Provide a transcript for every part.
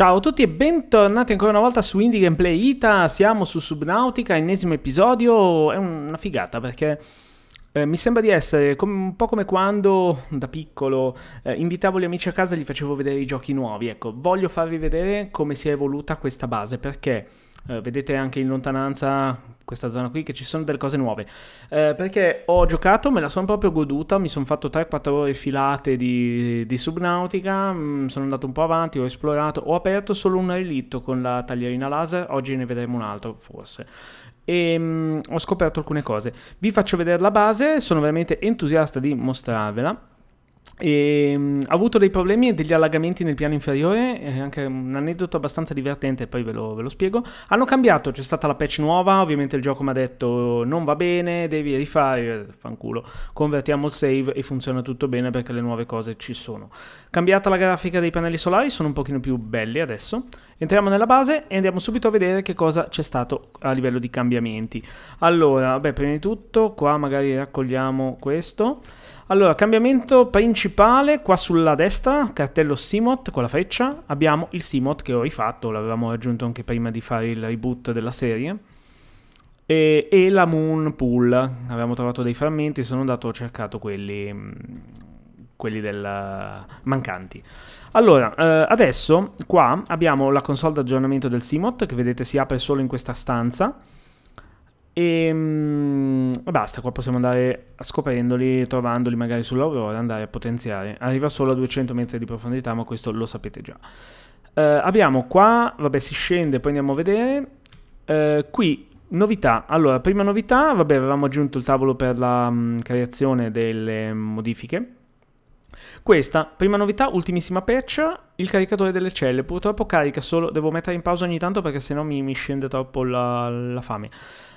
Ciao a tutti e bentornati ancora una volta su Indie Gameplay Ita, siamo su Subnautica, ennesimo episodio, è una figata perché eh, mi sembra di essere come, un po' come quando da piccolo eh, invitavo gli amici a casa e gli facevo vedere i giochi nuovi, ecco voglio farvi vedere come si è evoluta questa base perché eh, vedete anche in lontananza questa zona qui che ci sono delle cose nuove. Eh, perché ho giocato, me la sono proprio goduta, mi sono fatto 3-4 ore filate di, di subnautica, mh, mm, sono andato un po' avanti, ho esplorato, ho aperto solo un relitto con la taglierina laser, oggi ne vedremo un altro forse e mh, mm, ho scoperto alcune cose. Vi faccio vedere la base, sono veramente entusiasta di mostrarvela. E, um, ha avuto dei problemi e degli allagamenti nel piano inferiore, è eh, anche un aneddoto abbastanza divertente, poi ve lo, ve lo, spiego. Hanno cambiato, c'è stata la patch nuova, ovviamente il gioco mi ha detto non va bene, devi rifare, fanculo, convertiamo il save e funziona tutto bene perché le nuove cose ci sono. Cambiata la grafica dei pannelli solari, sono un pochino più belli adesso. Entriamo nella base e andiamo subito a vedere che cosa c'è stato a livello di cambiamenti. Allora, beh, prima di tutto qua magari raccogliamo questo. Allora, cambiamento principale qua sulla destra, cartello Simot con la freccia, abbiamo il Simot che ho rifatto, l'avevamo raggiunto anche prima di fare il reboot della serie. E, e la Moon Pool, avevamo trovato dei frammenti, sono andato ho cercato quelli mm, quelli del mancanti. Allora, eh, adesso qua abbiamo la console d'aggiornamento del Simot che vedete si apre solo in questa stanza Ehm, e um, basta, qua possiamo andare scoprendoli, trovandoli magari sull'aurora, andare a potenziare. Arriva solo a 200 metri di profondità, ma questo lo sapete già. Uh, abbiamo qua, vabbè si scende, poi andiamo a vedere. Uh, qui, novità. Allora, prima novità, vabbè avevamo aggiunto il tavolo per la um, creazione delle modifiche. Questa, prima novità, ultimissima patch, il caricatore delle celle. Purtroppo carica solo, devo mettere in pausa ogni tanto perché sennò mi, mi scende troppo la, la fame.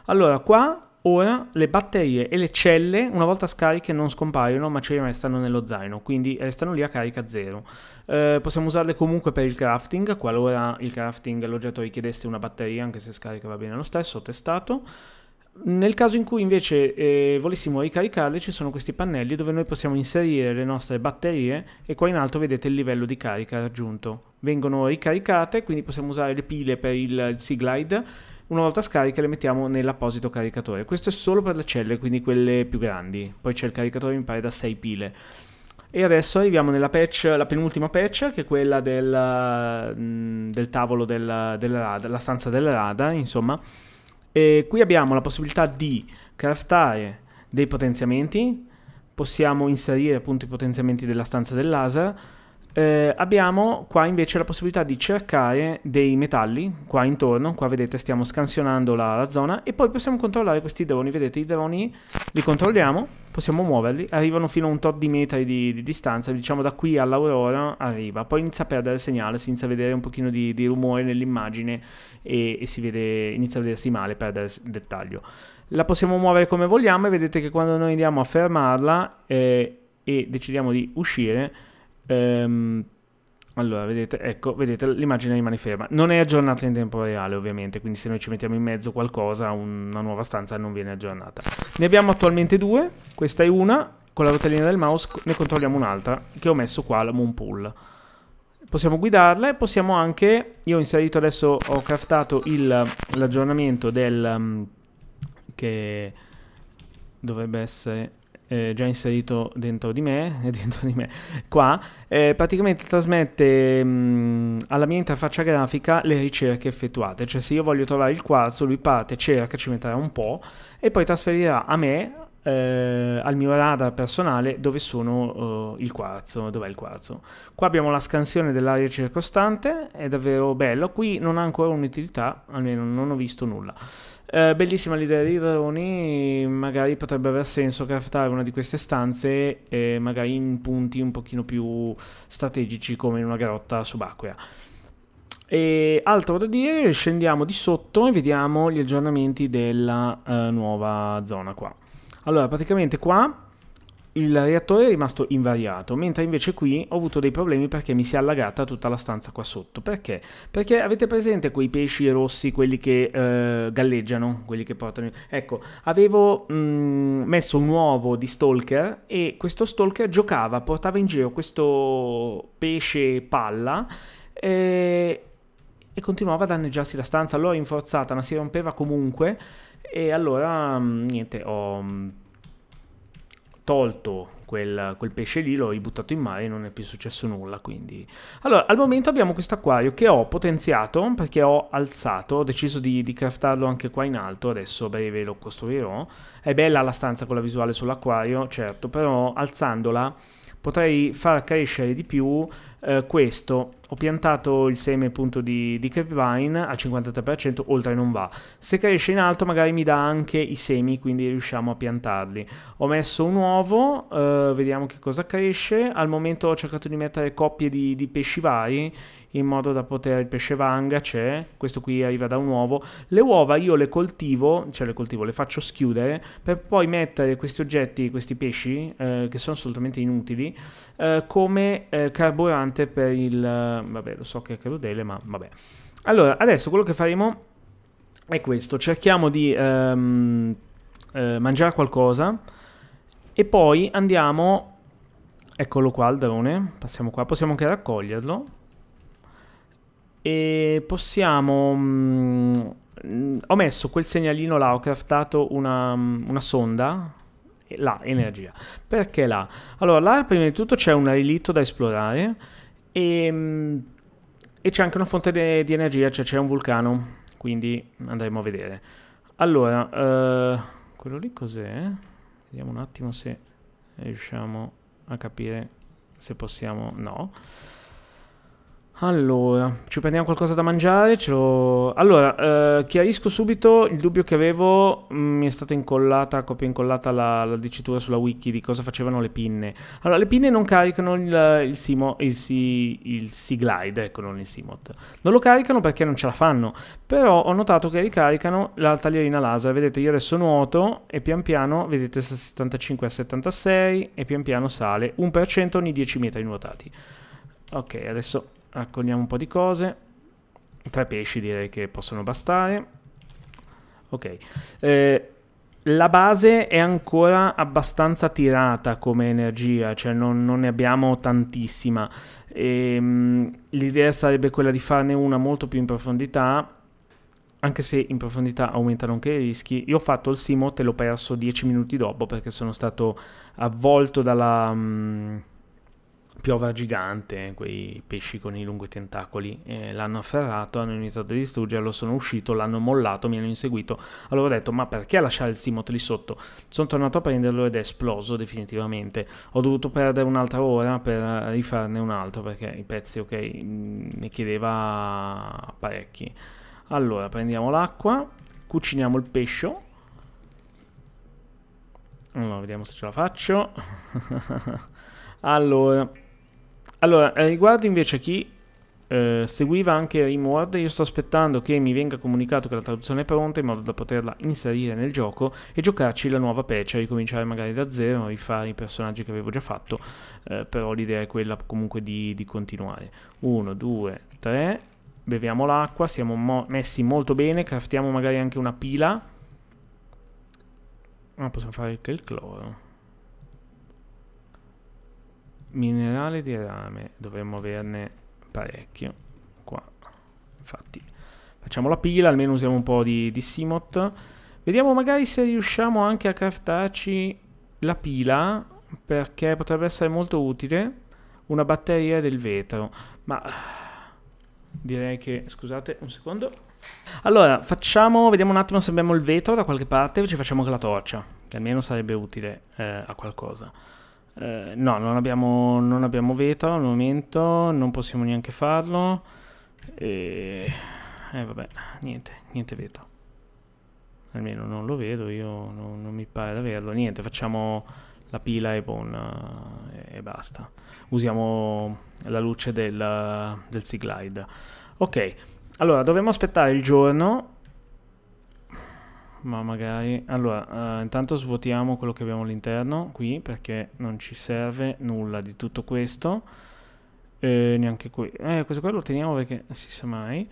Allora, qua ora le batterie e le celle, una volta scariche, non scompaiono, ma ci restano nello zaino, quindi restano lì a carica zero. Eh, possiamo usarle comunque per il crafting, qualora il crafting l'oggetto richiedesse una batteria, anche se scarica va bene lo stesso, ho testato. Nel caso in cui invece eh, volessimo ricaricarle ci sono questi pannelli dove noi possiamo inserire le nostre batterie e qua in alto vedete il livello di carica raggiunto. Vengono ricaricate, quindi possiamo usare le pile per il, Seaglide una volta scariche le mettiamo nell'apposito caricatore. Questo è solo per le celle, quindi quelle più grandi. Poi c'è il caricatore, mi pare, da 6 pile. E adesso arriviamo nella patch, la penultima patch, che è quella del, mm, del tavolo della, della radar, la stanza della radar, insomma. E qui abbiamo la possibilità di craftare dei potenziamenti, possiamo inserire appunto i potenziamenti della stanza del laser, eh, abbiamo qua invece la possibilità di cercare dei metalli qua intorno, qua vedete stiamo scansionando la, la, zona e poi possiamo controllare questi droni, vedete i droni li controlliamo, possiamo muoverli, arrivano fino a un tot di metri di, di distanza, diciamo da qui all'aurora arriva, poi inizia a perdere segnale, si inizia a vedere un pochino di, di rumore nell'immagine e, e si vede, inizia a vedersi male, perdere dettaglio. La possiamo muovere come vogliamo e vedete che quando noi andiamo a fermarla eh, e decidiamo di uscire Ehm, allora, vedete, ecco, vedete, l'immagine rimane ferma. Non è aggiornata in tempo reale, ovviamente, quindi se noi ci mettiamo in mezzo qualcosa, una nuova stanza non viene aggiornata. Ne abbiamo attualmente due, questa è una, con la rotellina del mouse ne controlliamo un'altra, che ho messo qua, la Moon Pool. Possiamo guidarla e possiamo anche, io ho inserito adesso, ho craftato l'aggiornamento del... che dovrebbe essere eh, già inserito dentro di me, dentro di me qua, eh, praticamente trasmette mh, mm, alla mia interfaccia grafica le ricerche effettuate, cioè se io voglio trovare il quarzo lui parte, cerca, ci metterà un po' e poi trasferirà a me, eh, al mio radar personale, dove sono eh, il quarzo, dov'è il quarzo. Qua abbiamo la scansione dell'area circostante, è davvero bello, qui non ha ancora un'utilità, almeno non ho visto nulla. Eh, bellissima l'idea dei droni, magari potrebbe aver senso craftare una di queste stanze eh, magari in punti un pochino più strategici come in una grotta subacquea. E altro da dire, scendiamo di sotto e vediamo gli aggiornamenti della eh, nuova zona qua. Allora, praticamente qua il reattore è rimasto invariato, mentre invece qui ho avuto dei problemi perché mi si è allagata tutta la stanza qua sotto. Perché? Perché avete presente quei pesci rossi, quelli che eh, galleggiano, quelli che portano... Ecco, avevo mh, mm, messo un uovo di stalker e questo stalker giocava, portava in giro questo pesce palla e, eh, e continuava a danneggiarsi la stanza. L'ho rinforzata, ma si rompeva comunque e allora mh, mm, niente, ho mm, tolto quel, quel pesce lì, l'ho buttato in mare e non è più successo nulla. Quindi, allora al momento abbiamo questo acquario che ho potenziato perché ho alzato, ho deciso di, di craftarlo anche qua in alto. Adesso a breve lo costruirò. È bella la stanza con la visuale sull'acquario, certo, però alzandola potrei far crescere di più eh, questo ho piantato il seme appunto di, di grapevine al 53%, oltre non va. Se cresce in alto magari mi dà anche i semi, quindi riusciamo a piantarli. Ho messo un uovo, eh, vediamo che cosa cresce. Al momento ho cercato di mettere coppie di, di pesci vari in modo da poter il pesce vanga c'è, questo qui arriva da un uovo. Le uova io le coltivo, cioè le coltivo, le faccio schiudere per poi mettere questi oggetti, questi pesci eh, che sono assolutamente inutili eh, come eh, carburante per il vabbè, lo so che è crudele, ma vabbè. Allora, adesso quello che faremo è questo. Cerchiamo di ehm, eh, mangiare qualcosa e poi andiamo... Eccolo qua il drone, passiamo qua, possiamo anche raccoglierlo. E possiamo... Mh, mm, ho messo quel segnalino là, ho craftato una, mm, una sonda là, energia. Perché là? Allora, là prima di tutto c'è un relitto da esplorare e, ehm, e c'è anche una fonte de- di energia, cioè c'è un vulcano, quindi andremo a vedere. Allora, eh, quello lì cos'è? Vediamo un attimo se riusciamo a capire se possiamo... No. Allora, ci prendiamo qualcosa da mangiare? Lo... Allora, eh, chiarisco subito il dubbio che avevo, mm, mi è stata incollata, copia incollata la, la, dicitura sulla wiki di cosa facevano le pinne. Allora, le pinne non caricano il, il, Simo, il, si, il C-Glide, ecco, non il Simot. Non lo caricano perché non ce la fanno, però ho notato che ricaricano la taglierina laser. Vedete, io adesso nuoto e pian piano, vedete, da 75 a 76 e pian piano sale 1% ogni 10 metri nuotati. Ok, adesso raccogliamo un po' di cose. Tre pesci direi che possono bastare. Ok. Eh, la base è ancora abbastanza tirata come energia, cioè non, non ne abbiamo tantissima. Ehm, l'idea sarebbe quella di farne una molto più in profondità anche se in profondità aumentano anche i rischi. Io ho fatto il Simot e l'ho perso 10 minuti dopo perché sono stato avvolto dalla, mh, mm, piova gigante, quei pesci con i lunghi tentacoli, eh, l'hanno afferrato, hanno iniziato a distruggerlo, sono uscito, l'hanno mollato, mi hanno inseguito. Allora ho detto, ma perché lasciare il Simot lì sotto? Sono tornato a prenderlo ed è esploso definitivamente. Ho dovuto perdere un'altra ora per rifarne un altro, perché i pezzi, ok, ne chiedeva parecchi. Allora, prendiamo l'acqua, cuciniamo il pesce. Allora, vediamo se ce la faccio. allora... Allora, eh, riguardo invece a chi eh, seguiva anche Rimworld, io sto aspettando che mi venga comunicato che la traduzione è pronta in modo da poterla inserire nel gioco e giocarci la nuova patch, ricominciare magari da zero, rifare i personaggi che avevo già fatto, eh, però l'idea è quella comunque di, di continuare. 1, 2, 3, beviamo l'acqua, siamo mo messi molto bene, craftiamo magari anche una pila. Ma ah, possiamo fare anche il cloro minerale di rame dovremmo averne parecchio qua infatti facciamo la pila almeno usiamo un po' di, di simot vediamo magari se riusciamo anche a craftarci la pila perché potrebbe essere molto utile una batteria del vetro ma direi che scusate un secondo allora facciamo vediamo un attimo se abbiamo il vetro da qualche parte ci facciamo anche la torcia che almeno sarebbe utile eh, a qualcosa eh, no, non abbiamo, non abbiamo veto al momento, non possiamo neanche farlo. E eh, vabbè, niente, niente veto. Almeno non lo vedo, io non, non mi pare di averlo. Niente, facciamo la pila e, bon, eh, e, basta. Usiamo la luce del, del c Ok, allora dovremmo aspettare il giorno ma magari... Allora, uh, intanto svuotiamo quello che abbiamo all'interno qui perché non ci serve nulla di tutto questo. Eh, neanche qui. Eh, questo qua lo teniamo perché si sa mai.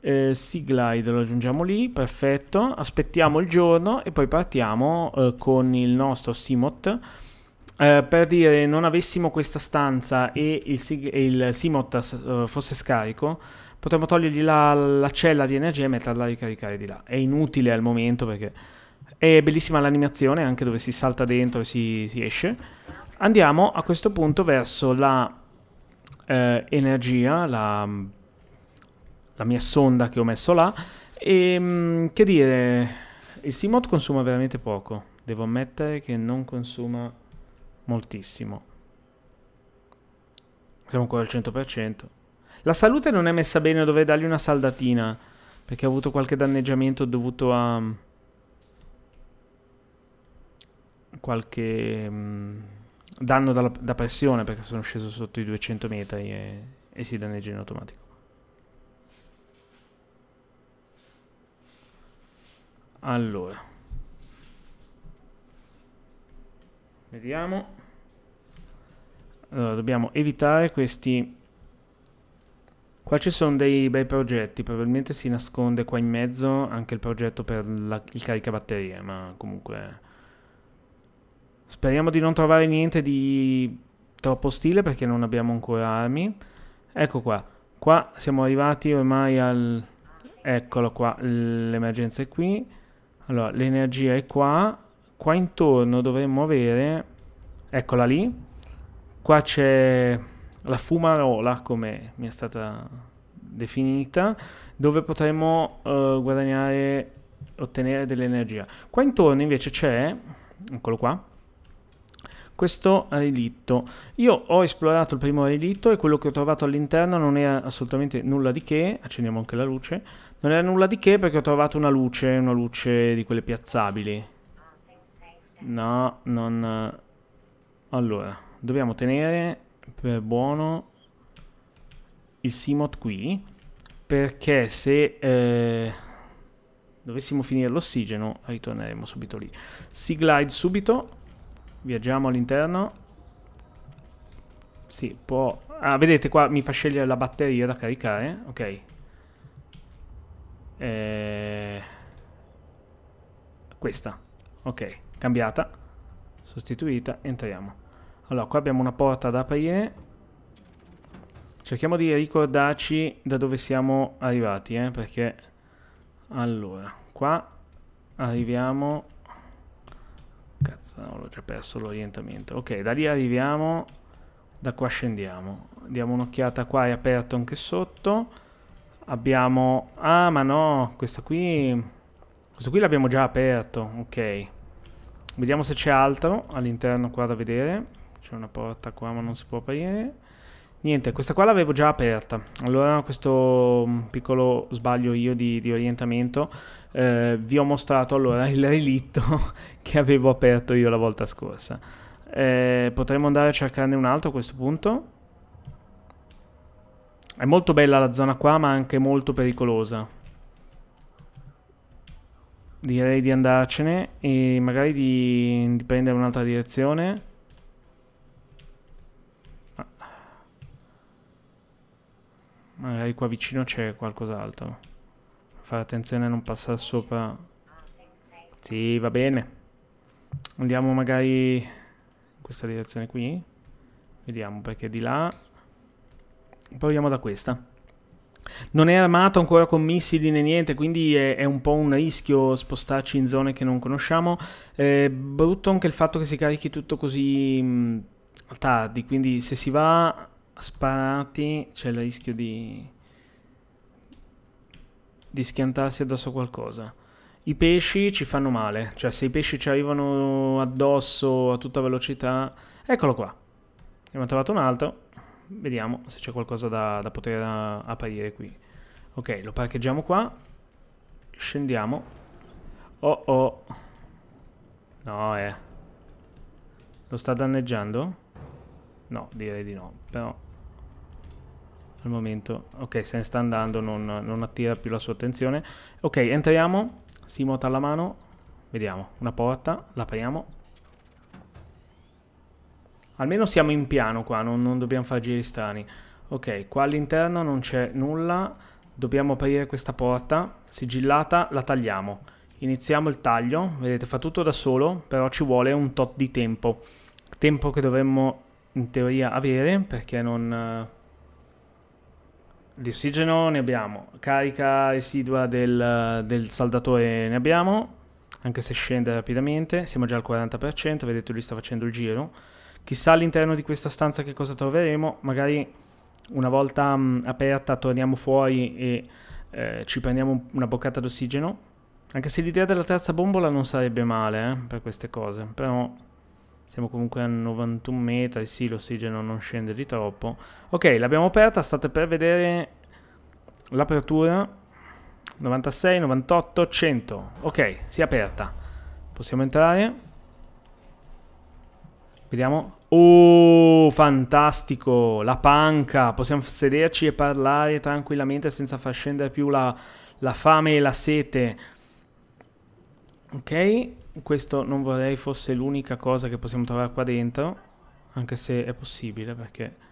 Eh, Siglide lo aggiungiamo lì, perfetto. Aspettiamo il giorno e poi partiamo eh, con il nostro Simot. Eh, per dire, non avessimo questa stanza e il, Sig- e il Simot eh, fosse scarico, potremmo togliergli la, la cella di energia e metterla a ricaricare di là. È inutile al momento perché è bellissima l'animazione anche dove si salta dentro e si, si esce. Andiamo a questo punto verso la eh, energia, la, la, mia sonda che ho messo là. E ehm, che dire, il Seamod consuma veramente poco. Devo ammettere che non consuma moltissimo. Siamo ancora al 100%. La salute non è messa bene, dovrei dargli una saldatina. Perché ha avuto qualche danneggiamento dovuto a... Mm, qualche mh, mm, danno da, da pressione perché sono sceso sotto i 200 metri e, e si danneggia in automatico. Allora. Vediamo. Allora, dobbiamo evitare questi Qua ci sono dei bei progetti, probabilmente si nasconde qua in mezzo anche il progetto per la, il caricabatterie, ma comunque... Speriamo di non trovare niente di troppo stile perché non abbiamo ancora armi. Ecco qua, qua siamo arrivati ormai al... Eccolo qua, l'emergenza è qui. Allora, l'energia è qua. Qua intorno dovremmo avere... Eccola lì. Qua c'è la fumarola, come mi è stata definita, dove potremmo eh, guadagnare, ottenere dell'energia. Qua intorno invece c'è, eccolo qua, questo relitto. Io ho esplorato il primo relitto e quello che ho trovato all'interno non era assolutamente nulla di che, accendiamo anche la luce, non era nulla di che perché ho trovato una luce, una luce di quelle piazzabili. Ah, no, non... Allora, dobbiamo tenere per buono il Simot qui, perché se eh, dovessimo finire l'ossigeno ritorneremo subito lì. Si glide subito, viaggiamo all'interno. Sì, può... Ah, vedete qua mi fa scegliere la batteria da caricare, ok. Eh... Questa, ok, cambiata, sostituita, entriamo. Allora, qua abbiamo una porta da aprire. Cerchiamo di ricordarci da dove siamo arrivati, eh, perché... Allora, qua arriviamo... Cazzo, no, l'ho già perso l'orientamento. Ok, da lì arriviamo, da qua scendiamo. Diamo un'occhiata qua, è aperto anche sotto. Abbiamo... Ah, ma no, questa qui... Questo qui l'abbiamo già aperto, ok. Vediamo se c'è altro all'interno qua da vedere. C'è una porta qua ma non si può aprire. Niente, questa qua l'avevo già aperta. Allora questo mm, piccolo sbaglio io di, di orientamento. Eh, vi ho mostrato allora il relitto che avevo aperto io la volta scorsa. Eh, potremmo andare a cercarne un altro a questo punto. È molto bella la zona qua, ma anche molto pericolosa. Direi di andarcene e magari di, di prendere un'altra direzione. Magari qua vicino c'è qualcos'altro. Fare attenzione a non passare sopra. Sì, va bene. Andiamo magari in questa direzione qui. Vediamo perché di là. Proviamo da questa. Non è armato ancora con missili né niente, quindi è, è, un po' un rischio spostarci in zone che non conosciamo. Eh, brutto anche il fatto che si carichi tutto così mh, tardi, quindi se si va sparati c'è il rischio di, di schiantarsi addosso a qualcosa. I pesci ci fanno male, cioè se i pesci ci arrivano addosso a tutta velocità... Eccolo qua, abbiamo trovato un altro, vediamo se c'è qualcosa da, da poter ah, apparire qui. Ok, lo parcheggiamo qua, scendiamo. Oh oh. No, eh. Lo sta danneggiando? No, direi di no, però al momento. Ok, se ne sta andando, non, non attira più la sua attenzione. Ok, entriamo, si muota la mano, vediamo, una porta, l'apriamo. Almeno siamo in piano qua, non, non dobbiamo fare giri strani. Ok, qua all'interno non c'è nulla, dobbiamo aprire questa porta, sigillata, la tagliamo. Iniziamo il taglio, vedete fa tutto da solo, però ci vuole un tot di tempo. Tempo che dovremmo in teoria avere perché non, eh, di ossigeno ne abbiamo, carica residua del, del saldatore ne abbiamo, anche se scende rapidamente, siamo già al 40%, vedete lui sta facendo il giro. Chissà all'interno di questa stanza che cosa troveremo, magari una volta mh, aperta torniamo fuori e eh, ci prendiamo una boccata d'ossigeno. Anche se l'idea della terza bombola non sarebbe male eh, per queste cose, però siamo comunque a 91 metri, sì, l'ossigeno non scende di troppo. Ok, l'abbiamo aperta, state per vedere l'apertura. 96, 98, 100. Ok, si è aperta. Possiamo entrare. Vediamo. Oh, fantastico! La panca! Possiamo sederci e parlare tranquillamente senza far scendere più la, la fame e la sete. Ok, questo non vorrei fosse l'unica cosa che possiamo trovare qua dentro, anche se è possibile perché...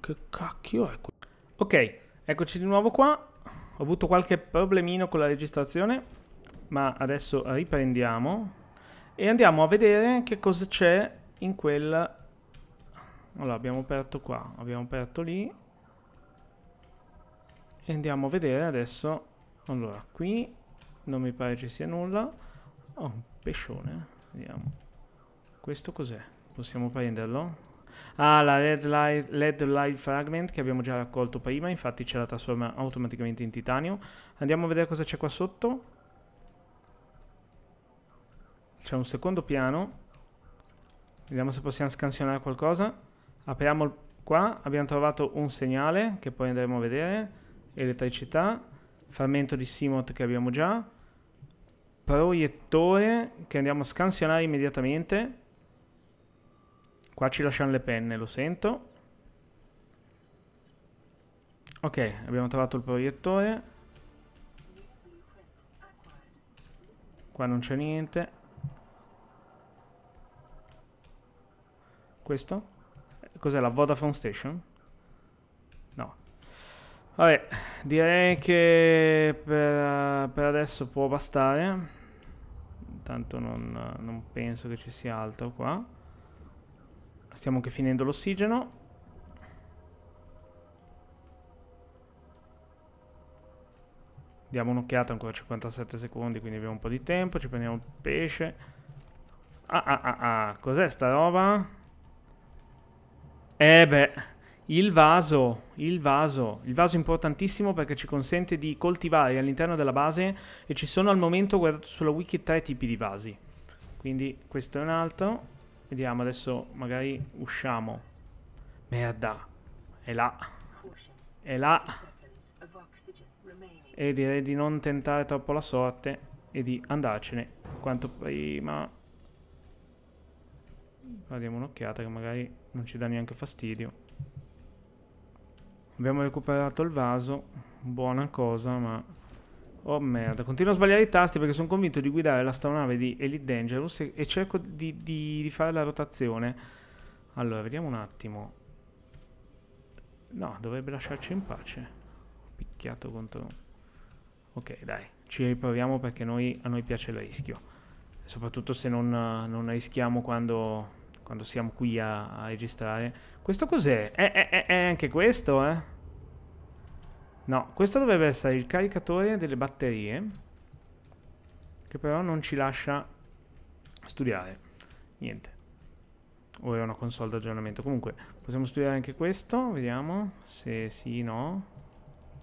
Che cacchio è questo? Ok, eccoci di nuovo qua. Ho avuto qualche problemino con la registrazione, ma adesso riprendiamo e andiamo a vedere che cosa c'è in quella... Allora, abbiamo aperto qua, abbiamo aperto lì. E andiamo a vedere adesso... Allora, qui non mi pare ci sia nulla. Oh, un pescione. Vediamo. Questo cos'è? Possiamo prenderlo? Ah, la red light, LED Light Fragment che abbiamo già raccolto prima, infatti ce la trasforma automaticamente in titanio. Andiamo a vedere cosa c'è qua sotto. C'è un secondo piano. Vediamo se possiamo scansionare qualcosa. Apriamo qua, abbiamo trovato un segnale che poi andremo a vedere. Elettricità, frammento di Simot che abbiamo già proiettore che andiamo a scansionare immediatamente. Qua ci lasciano le penne, lo sento. Ok, abbiamo trovato il proiettore. Qua non c'è niente. Questo? Cos'è la Vodafone Station? No. Vabbè, direi che per, per adesso può bastare tanto non, non penso che ci sia altro qua stiamo anche finendo l'ossigeno diamo un'occhiata ancora 57 secondi quindi abbiamo un po' di tempo ci prendiamo il pesce ah ah ah ah cos'è sta roba? eh beh il vaso, il vaso, il vaso importantissimo perché ci consente di coltivare all'interno della base e ci sono al momento, guardato sulla wiki, tre tipi di vasi. Quindi questo è un altro. Vediamo adesso, magari usciamo. Merda, è là, è là. E direi di non tentare troppo la sorte e di andarcene quanto prima. Guardiamo un'occhiata che magari non ci dà neanche fastidio. Abbiamo recuperato il vaso, buona cosa, ma... Oh merda, continuo a sbagliare i tasti perché sono convinto di guidare l'astronave di Elite Dangerous e, e cerco di, di, di fare la rotazione. Allora, vediamo un attimo. No, dovrebbe lasciarci in pace. Picchiato contro... Ok, dai, ci riproviamo perché noi, a noi piace il rischio. Soprattutto se non, non rischiamo quando quando siamo qui a, a registrare. Questo cos'è? È, è, è, anche questo, eh? No, questo dovrebbe essere il caricatore delle batterie, che però non ci lascia studiare. Niente. O è una console d'aggiornamento. Comunque, possiamo studiare anche questo, vediamo se sì, no,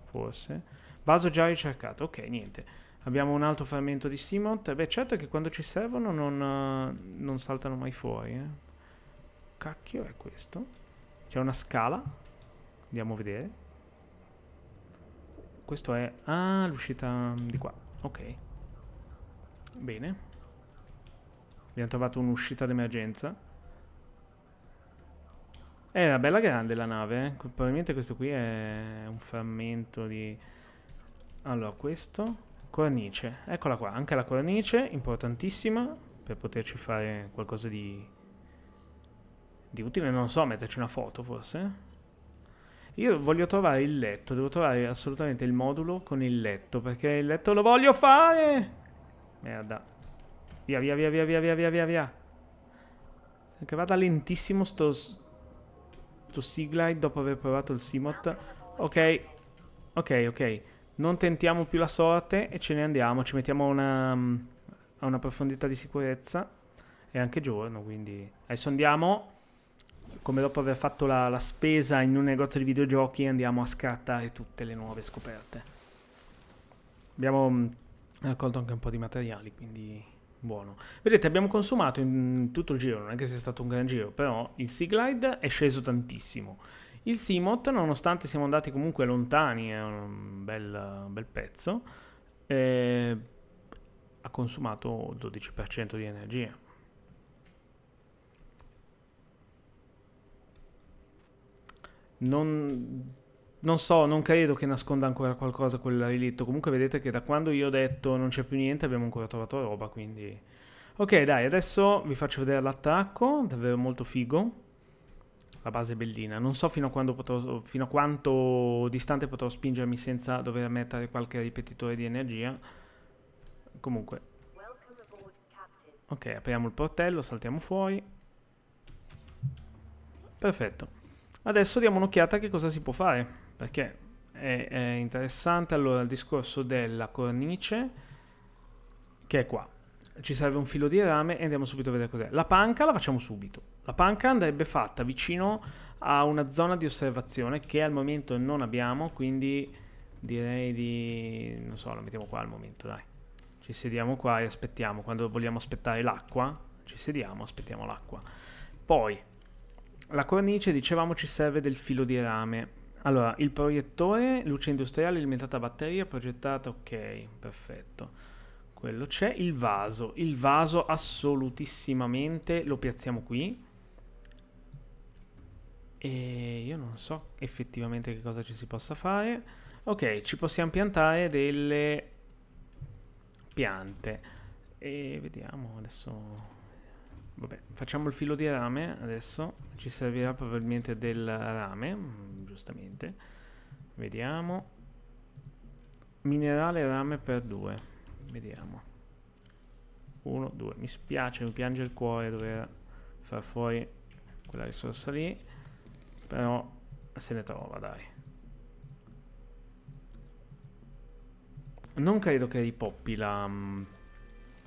forse. Vaso già ricercato, ok, niente. Abbiamo un altro frammento di Simot. Beh, certo che quando ci servono non, eh, non saltano mai fuori, eh cacchio è questo? C'è una scala. Andiamo a vedere. Questo è... Ah, l'uscita di qua. Ok. Bene. Abbiamo trovato un'uscita d'emergenza. Era bella grande la nave. Eh. Probabilmente questo qui è un frammento di... Allora, questo... Cornice. Eccola qua. Anche la cornice, importantissima, per poterci fare qualcosa di di utile non so, metterci una foto forse. Io voglio trovare il letto, devo trovare assolutamente il modulo con il letto, perché il letto lo voglio fare! Merda. Via, via, via, via, via, via, via, via, via. Che vada lentissimo sto... Sto siglide dopo aver provato il Simot. Ok. Ok, ok. Non tentiamo più la sorte e ce ne andiamo. Ci mettiamo a una, a una profondità di sicurezza. È anche giorno, quindi... Adesso andiamo come dopo aver fatto la, la spesa in un negozio di videogiochi andiamo a scattare tutte le nuove scoperte. Abbiamo mm, raccolto anche un po' di materiali, quindi buono. Vedete, abbiamo consumato in tutto il giro, non è che sia stato un gran giro, però il Seaglide è sceso tantissimo. Il Seamot, nonostante siamo andati comunque lontani, è un bel, bel pezzo, eh, ha consumato il 12% di energia. non, non so, non credo che nasconda ancora qualcosa quel relitto. Comunque vedete che da quando io ho detto non c'è più niente abbiamo ancora trovato roba, quindi... Ok, dai, adesso vi faccio vedere l'attacco, davvero molto figo. La base è bellina. Non so fino a, potrò, fino a quanto distante potrò spingermi senza dover mettere qualche ripetitore di energia. Comunque. Ok, apriamo il portello, saltiamo fuori. Perfetto. Adesso diamo un'occhiata a che cosa si può fare, perché è, è interessante allora il discorso della cornice, che è qua. Ci serve un filo di rame e andiamo subito a vedere cos'è. La panca la facciamo subito. La panca andrebbe fatta vicino a una zona di osservazione che al momento non abbiamo, quindi direi di... non so, la mettiamo qua al momento, dai. Ci sediamo qua e aspettiamo. Quando vogliamo aspettare l'acqua, ci sediamo, aspettiamo l'acqua. Poi la cornice, dicevamo, ci serve del filo di rame. Allora, il proiettore, luce industriale alimentata a batteria, progettata, ok, perfetto. Quello c'è. Il vaso. Il vaso assolutissimamente lo piazziamo qui. E io non so effettivamente che cosa ci si possa fare. Ok, ci possiamo piantare delle piante. E vediamo adesso Vabbè, facciamo il filo di rame adesso, ci servirà probabilmente del rame, giustamente. Vediamo. Minerale rame per due, vediamo. Uno, due. Mi spiace, mi piange il cuore dover far fuori quella risorsa lì, però se ne trova, dai. Non credo che ripoppi la, mm,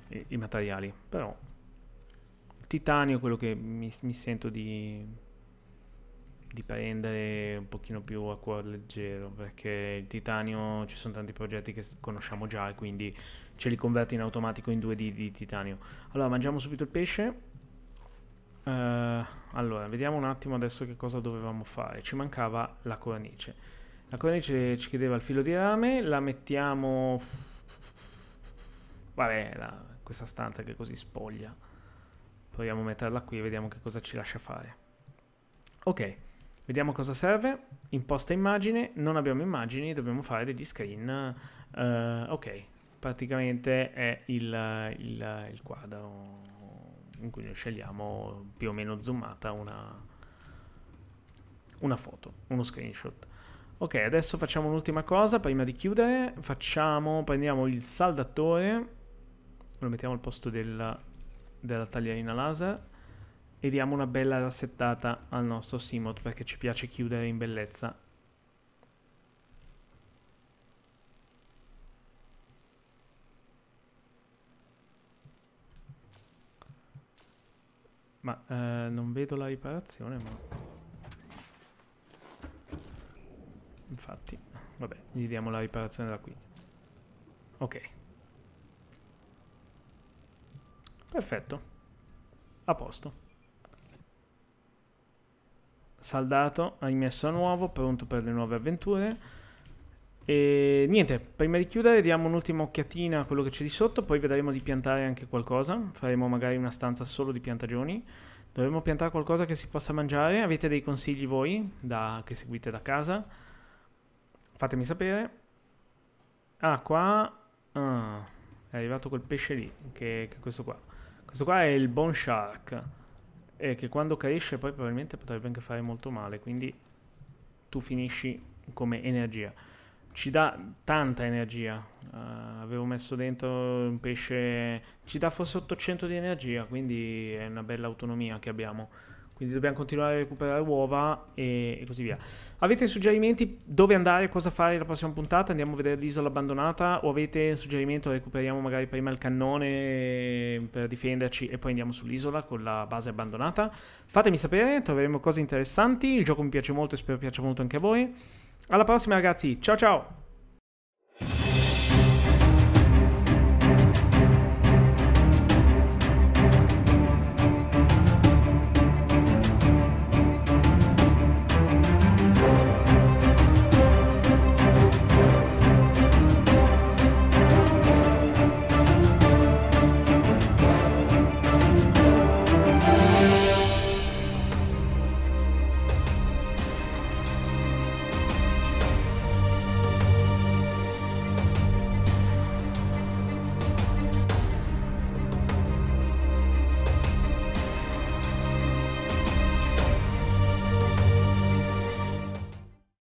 i, i materiali, però titanio quello che mi, mi sento di, di, prendere un pochino più a cuore leggero, perché il titanio ci sono tanti progetti che conosciamo già e quindi ce li converte in automatico in 2D di titanio. Allora, mangiamo subito il pesce. Uh, allora, vediamo un attimo adesso che cosa dovevamo fare. Ci mancava la cornice. La cornice ci chiedeva il filo di rame, la mettiamo... Vabbè, la, questa stanza che è così spoglia. Proviamo a metterla qui e vediamo che cosa ci lascia fare. Ok, vediamo cosa serve. Imposta immagine, non abbiamo immagini, dobbiamo fare degli screen. Uh, ok, praticamente è il, il, il, quadro in cui noi scegliamo più o meno zoomata una, una foto, uno screenshot. Ok, adesso facciamo un'ultima cosa prima di chiudere. Facciamo, prendiamo il saldatore, lo mettiamo al posto del della tagliarina laser e diamo una bella rassettata al nostro Simot perché ci piace chiudere in bellezza. Ma eh, non vedo la riparazione, ma... Infatti, vabbè, gli diamo la riparazione da qui. Ok. Perfetto. A posto. Saldato, rimesso a nuovo, pronto per le nuove avventure. E niente, prima di chiudere diamo un'ultima occhiatina a quello che c'è di sotto, poi vedremo di piantare anche qualcosa, faremo magari una stanza solo di piantagioni. Dovremmo piantare qualcosa che si possa mangiare, avete dei consigli voi da, che seguite da casa? Fatemi sapere. Ah, qua... Ah, è arrivato quel pesce lì, che, che è questo qua. Questo qua è il Bone Shark. E che quando caesce poi probabilmente potrebbe anche fare molto male. Quindi tu finisci come energia. Ci dà tanta energia. Uh, avevo messo dentro un pesce... Ci dà forse 800 di energia, quindi è una bella autonomia che abbiamo quindi dobbiamo continuare a recuperare uova e, e, così via. Avete suggerimenti dove andare, cosa fare la prossima puntata? Andiamo a vedere l'isola abbandonata o avete un suggerimento recuperiamo magari prima il cannone per difenderci e poi andiamo sull'isola con la base abbandonata? Fatemi sapere, troveremo cose interessanti, il gioco mi piace molto e spero piaccia molto anche a voi. Alla prossima ragazzi, ciao ciao!